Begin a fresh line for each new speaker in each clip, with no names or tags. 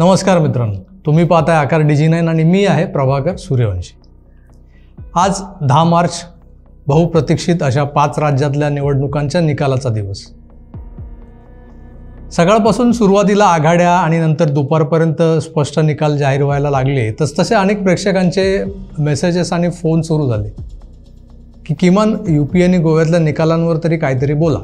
नमस्कार मित्रांनो तुम्ही पाहताय आकार डिजी नाईन आणि मी आहे प्रभाकर सूर्यवंशी आज दहा मार्च बहुप्रतीक्षित अशा पाच राज्यातल्या निवडणुकांच्या निकालाचा दिवस सकाळपासून सुरुवातीला आघाड्या आणि नंतर दुपारपर्यंत स्पष्ट निकाल जाहीर व्हायला लागले तस तसे अनेक प्रेक्षकांचे मेसेजेस आणि फोन सुरू झाले की किमान यू पी एने गोव्यातल्या निकालांवर तरी काहीतरी बोला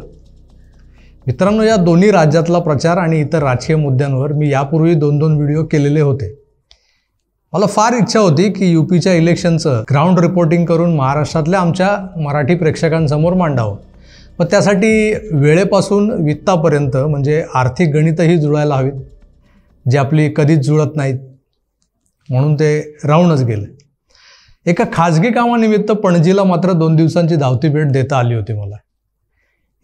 मित्रांनो या दोन्ही राज्यातला प्रचार आणि इतर राजकीय मुद्द्यांवर मी यापूर्वी दोन दोन व्हिडिओ केलेले होते मला फार इच्छा होती की पीच्या इलेक्शनचं ग्राउंड रिपोर्टिंग करून महाराष्ट्रातल्या आमच्या मराठी प्रेक्षकांसमोर मांडावं मग त्यासाठी वेळेपासून वित्तापर्यंत म्हणजे आर्थिक गणितही जुळायला हवीत जे आपली कधीच जुळत नाहीत म्हणून ते राहूनच गेले एका खाजगी कामानिमित्त पणजीला मात्र दोन दिवसांची धावती भेट देता आली होती मला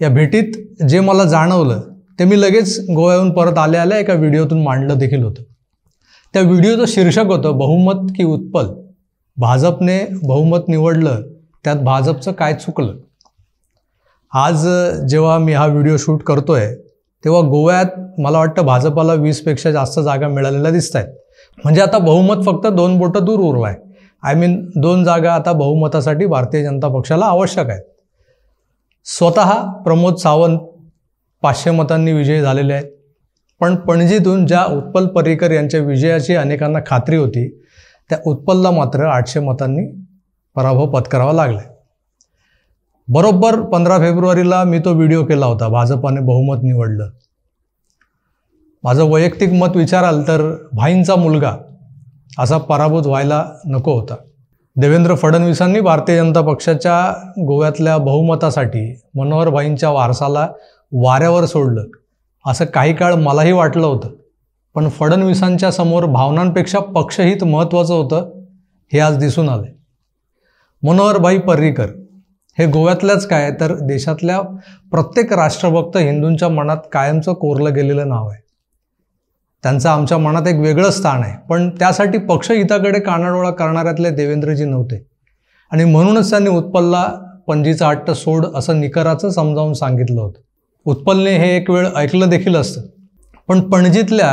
या भेटीत जे मला जाणवलं ते मी लगेच गोव्याहून परत आले आल्या एका व्हिडिओतून मांडलं देखील होतं त्या व्हिडिओचं शीर्षक होतं बहुमत की उत्पल भाजपने बहुमत निवडलं त्यात भाजपचं काय चुकलं आज जेव्हा मी हा व्हिडिओ शूट करतो आहे तेव्हा गोव्यात मला वाटतं भाजपाला वीसपेक्षा जास्त जागा मिळालेल्या दिसत आहेत म्हणजे आता बहुमत फक्त दोन बोटं दूर आहे आय मीन दोन जागा आता बहुमतासाठी भारतीय जनता पक्षाला आवश्यक आहेत स्वतः प्रमोद सावंत पाचशे मतांनी विजयी झालेले आहेत पण पणजीतून ज्या उत्पल पर्रिकर यांच्या विजयाची अनेकांना खात्री होती त्या उत्पलला मात्र आठशे मतांनी पराभव पत्करावा लागला बरोबर पंधरा फेब्रुवारीला मी तो व्हिडिओ केला होता भाजपाने बहुमत निवडलं माझं वैयक्तिक मत विचाराल तर भाईंचा मुलगा असा पराभूत व्हायला नको होता देवेंद्र फडणवीसांनी भारतीय जनता पक्षाच्या गोव्यातल्या बहुमतासाठी मनोहरभाईंच्या वारसाला वाऱ्यावर सोडलं असं काही काळ मलाही वाटलं होतं पण फडणवीसांच्या समोर भावनांपेक्षा पक्षहित महत्त्वाचं होतं हे आज दिसून आले मनोहरभाई पर्रीकर हे गोव्यातल्याच काय तर देशातल्या प्रत्येक राष्ट्रभक्त हिंदूंच्या मनात कायमचं कोरलं गेलेलं नाव आहे त्यांचं आमच्या मनात एक वेगळं स्थान आहे पण त्यासाठी पक्षहिताकडे कानाडोळा करणाऱ्यातले देवेंद्रजी नव्हते आणि म्हणूनच त्यांनी उत्पलला पणजीचा हट्ट सोड असं निकराचं समजावून सांगितलं होतं उत्पलने हे एक वेळ ऐकलं देखील असतं पण पणजीतल्या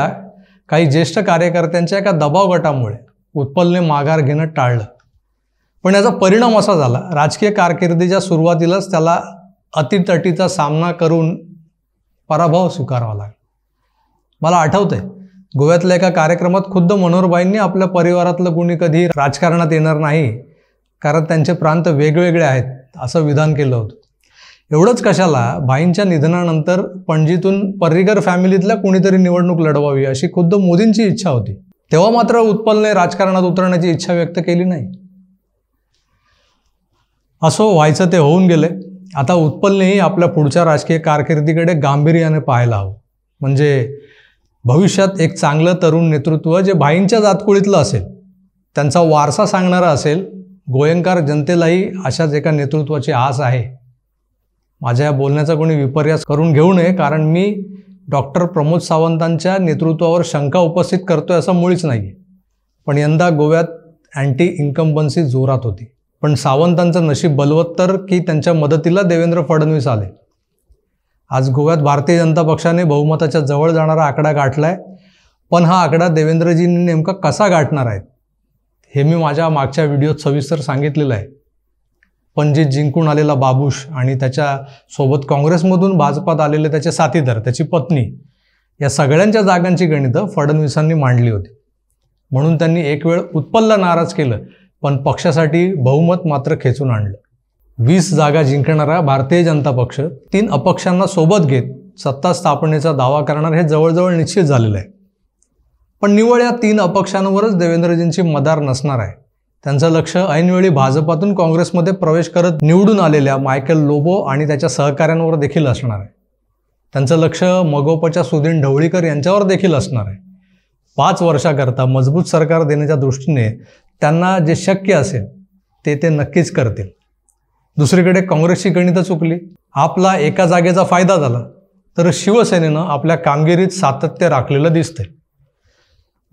काही ज्येष्ठ कार्यकर्त्यांच्या एका दबाव गटामुळे उत्पलने माघार घेणं टाळलं पण याचा परिणाम असा झाला राजकीय कारकिर्दीच्या सुरुवातीलाच त्याला अतितटीचा सामना करून पराभव स्वीकारावा लागला मला आठवतंय गोव्यातल्या एका कार्यक्रमात खुद्द मनोहरबाईंनी आपल्या परिवारातलं कोणी कधी राजकारणात येणार नाही कारण त्यांचे प्रांत वेगवेगळे आहेत असं विधान केलं होतं एवढंच कशाला भाईंच्या निधनानंतर पणजीतून पर्रिकर फॅमिलीतल्या कोणीतरी निवडणूक लढवावी अशी खुद्द मोदींची इच्छा होती तेव्हा मात्र उत्पलने राजकारणात उतरण्याची इच्छा व्यक्त केली नाही असो व्हायचं ते होऊन गेले आता उत्पलनेही आपल्या पुढच्या राजकीय कारकिर्दीकडे गांभीर्याने पाहायला हवं म्हणजे भविष्यात एक चांगलं तरुण नेतृत्व जे भाईंच्या जातकुळीतलं असेल त्यांचा वारसा सांगणारा असेल गोयंकार जनतेलाही अशाच एका नेतृत्वाची आस आहे माझ्या या बोलण्याचा कोणी विपर्यास करून घेऊ नये कारण मी डॉक्टर प्रमोद सावंतांच्या नेतृत्वावर शंका उपस्थित आहे असं मुळीच नाही पण यंदा गोव्यात अँटी इन्कम्बन्सी जोरात होती पण सावंतांचं नशीब बलवत्तर की त्यांच्या मदतीला देवेंद्र फडणवीस आले आज गोव्यात भारतीय जनता पक्षाने बहुमताच्या जवळ जाणारा आकडा गाठला आहे पण हा आकडा देवेंद्रजींनी नेमका कसा गाठणार आहे हे मी माझ्या मागच्या व्हिडिओत सविस्तर सांगितलेलं आहे पण जे जिंकून आलेला बाबूश आणि त्याच्या सोबत काँग्रेसमधून भाजपात आलेले त्याचे साथीदार त्याची पत्नी या सगळ्यांच्या जागांची गणितं फडणवीसांनी मांडली होती म्हणून त्यांनी एक वेळ उत्पल्ला नाराज केलं पण पक्षासाठी बहुमत मात्र खेचून आणलं वीस जागा जिंकणारा भारतीय जनता पक्ष तीन अपक्षांना सोबत घेत सत्ता स्थापनेचा दावा करणार हे जवळजवळ निश्चित झालेलं आहे पण निवळ या तीन अपक्षांवरच देवेंद्रजींची मदार नसणार आहे त्यांचं लक्ष ऐनवेळी भाजपातून काँग्रेसमध्ये प्रवेश करत निवडून आलेल्या मायकेल लोबो आणि त्याच्या सहकाऱ्यांवर देखील असणार आहे त्यांचं लक्ष मगोपच्या सुदीन ढवळीकर यांच्यावर देखील असणार आहे पाच वर्षाकरता मजबूत सरकार देण्याच्या दृष्टीने त्यांना जे शक्य असेल ते ते नक्कीच करतील दुसरीकडे काँग्रेसची गणितं चुकली आपला एका जागेचा फायदा झाला तर शिवसेनेनं आपल्या कामगिरीत सातत्य राखलेलं दिसतंय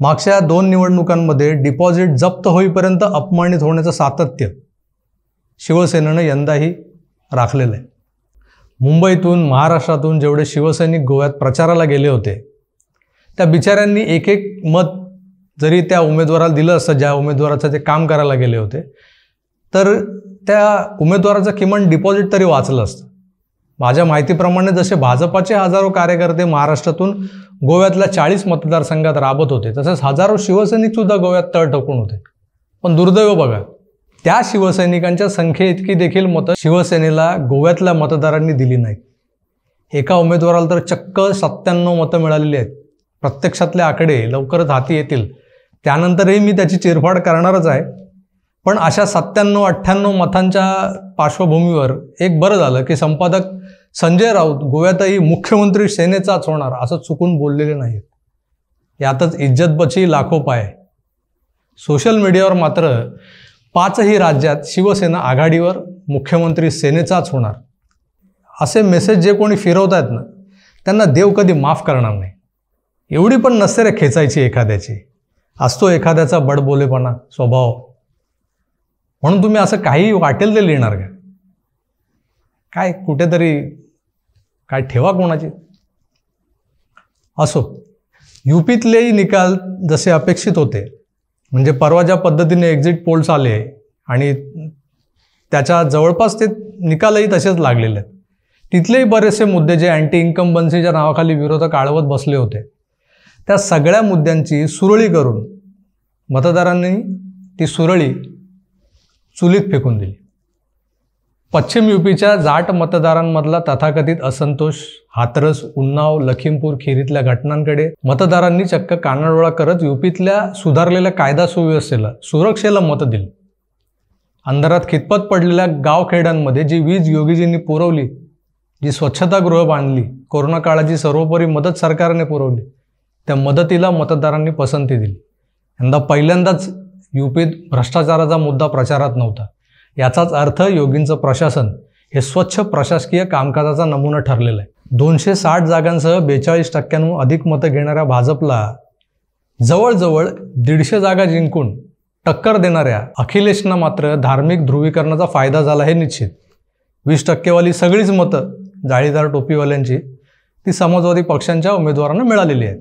मागच्या दोन निवडणुकांमध्ये डिपॉझिट जप्त होईपर्यंत अपमानित होण्याचं सातत्य शिवसेनेनं यंदाही राखलेलं आहे मुंबईतून महाराष्ट्रातून जेवढे शिवसैनिक गोव्यात प्रचाराला गेले होते त्या बिचाऱ्यांनी एक एक मत जरी त्या उमेदवाराला दिलं असतं ज्या उमेदवाराचं ते काम करायला गेले होते तर त्या उमेदवाराचं किमान डिपॉझिट तरी वाचलं असतं माझ्या माहितीप्रमाणे जसे भाजपाचे हजारो कार्यकर्ते महाराष्ट्रातून गोव्यातल्या चाळीस मतदारसंघात राबत होते तसेच हजारो शिवसैनिक सुद्धा गोव्यात तळ ठोकून होते पण दुर्दैव बघा त्या शिवसैनिकांच्या संख्ये इतकी देखील मतं शिवसेनेला गोव्यातल्या मतदारांनी दिली नाही एका उमेदवाराला तर चक्क सत्त्याण्णव मतं मिळालेली आहेत प्रत्यक्षातले आकडे लवकरच हाती येतील त्यानंतरही मी त्याची चिरफाड करणारच आहे पण अशा सत्त्याण्णव अठ्ठ्याण्णव मतांच्या पार्श्वभूमीवर एक बरं झालं की संपादक संजय राऊत गोव्यातही मुख्यमंत्री सेनेचाच होणार असं चुकून बोललेले नाहीत यातच इज्जत बची लाखो पाय सोशल मीडियावर मात्र पाचही राज्यात शिवसेना आघाडीवर मुख्यमंत्री सेनेचाच होणार असे मेसेज जे कोणी फिरवत आहेत ना त्यांना देव कधी माफ करणार नाही एवढी पण नसते रे खेचायची एखाद्याची असतो एखाद्याचा बडबोलेपणा स्वभाव म्हणून तुम्ही असं काही वाटेल ते लिहिणार का काय कुठेतरी काय ठेवा कोणाची असो यूपीतलेही निकाल जसे अपेक्षित होते म्हणजे परवा ज्या पद्धतीने एक्झिट पोल्स आले आणि त्याच्या जवळपास ते निकालही तसेच लागलेले आहेत तिथलेही बरेचसे मुद्दे जे अँटी बन्सीच्या नावाखाली विरोधक आळवत बसले होते त्या सगळ्या मुद्द्यांची सुरळी करून मतदारांनी ती सुरळी चुलीत फेकून दिली पश्चिम युपीच्या जाट मतदारांमधला तथाकथित असंतोष हातरस उन्नाव लखीमपूर खेरीतल्या घटनांकडे मतदारांनी चक्क कानाडोळा करत युपीतल्या सुधारलेल्या कायदा सुव्यवस्थेला सुरक्षेला मतं दिली अंधारात खितपत पडलेल्या गावखेड्यांमध्ये जी वीज योगीजींनी पुरवली जी स्वच्छतागृह बांधली कोरोना काळाची सर्वोपरी मदत सरकारने पुरवली त्या मदतीला मतदारांनी पसंती दिली यंदा पहिल्यांदाच यूपीत भ्रष्टाचाराचा मुद्दा प्रचारात नव्हता याचाच अर्थ योगींचं प्रशासन हे स्वच्छ प्रशासकीय कामकाजाचा नमुना ठरलेला आहे दोनशे साठ जागांसह बेचाळीस टक्क्यांहून अधिक मतं घेणाऱ्या भाजपला जवळजवळ दीडशे जागा जिंकून टक्कर देणाऱ्या अखिलेशना मात्र धार्मिक ध्रुवीकरणाचा फायदा झाला हे निश्चित वीस टक्केवाली सगळीच मतं जाळीदार टोपीवाल्यांची ती समाजवादी पक्षांच्या उमेदवारांना मिळालेली आहेत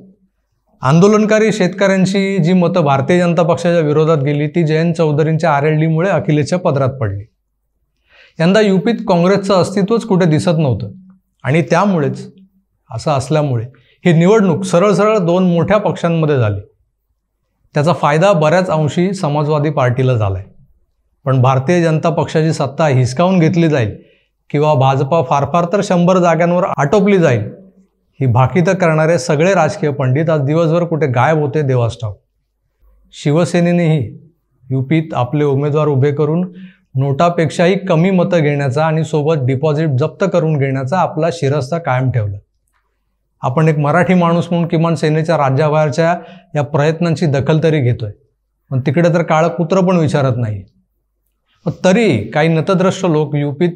आंदोलनकारी शेतकऱ्यांची जी मतं भारतीय जनता पक्षाच्या विरोधात गेली ती जयंत चौधरींच्या आर एल डीमुळे अखिलेच्या पदरात पडली यंदा युपीत काँग्रेसचं अस्तित्वच कुठे दिसत नव्हतं आणि त्यामुळेच असं असल्यामुळे ही निवडणूक सरळ सरळ दोन मोठ्या पक्षांमध्ये झाली त्याचा फायदा बऱ्याच अंशी समाजवादी पार्टीला झाला आहे पण भारतीय जनता पक्षाची सत्ता हिसकावून घेतली जाईल किंवा भाजपा फार फार तर शंभर जागांवर आटोपली जाईल ही तर करणारे सगळे राजकीय पंडित आज दिवसभर कुठे गायब होते देवास्ठाव शिवसेनेनेही युपीत आपले उमेदवार उभे करून नोटापेक्षाही कमी मतं घेण्याचा आणि सोबत डिपॉझिट जप्त करून घेण्याचा आपला शिरस्ता कायम ठेवला आपण एक मराठी माणूस म्हणून किमान सेनेच्या राज्याबाहेरच्या या प्रयत्नांची दखल तरी घेतोय पण तिकडे तर काळं कुत्र पण विचारत नाही तरी काही नतद्रष्ट लोक युपीत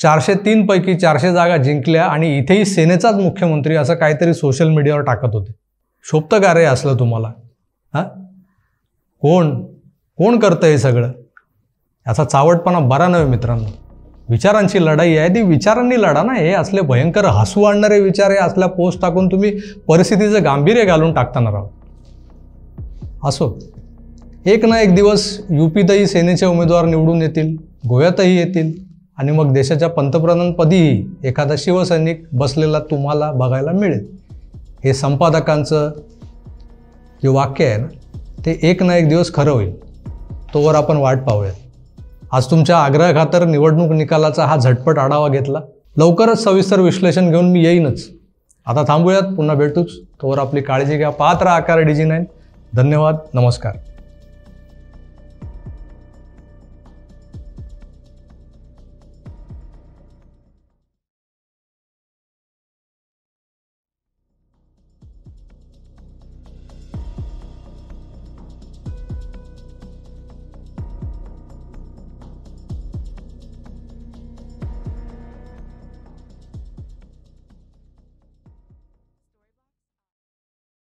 चारशे तीनपैकी चारशे जागा जिंकल्या आणि इथेही सेनेचाच मुख्यमंत्री असं काहीतरी सोशल मीडियावर टाकत होते शोभतं असलं तुम्हाला हा कोण कोण करतं हे सगळं याचा चावटपणा बरा नव्हे मित्रांनो विचारांची लढाई आहे ती विचारांनी लढा ना हे असले भयंकर हसू आणणारे विचार हे असल्या पोस्ट टाकून तुम्ही परिस्थितीचं गांभीर्य घालून टाकताना आहोत असो एक ना एक दिवस यूपीतही सेनेचे उमेदवार निवडून येतील गोव्यातही येतील आणि मग देशाच्या पंतप्रधानपदीही एखादा शिवसैनिक बसलेला तुम्हाला बघायला मिळेल हे संपादकांचं जे वाक्य आहे ना ते एक ना एक दिवस खरं होईल तोवर आपण वाट पाहूयात आज तुमच्या आग्रहघातर निवडणूक निकालाचा हा झटपट आढावा घेतला लवकरच सविस्तर विश्लेषण घेऊन मी येईनच आता थांबूयात पुन्हा भेटूच तोवर आपली काळजी घ्या पात्र आकार डिजी नाईन धन्यवाद नमस्कार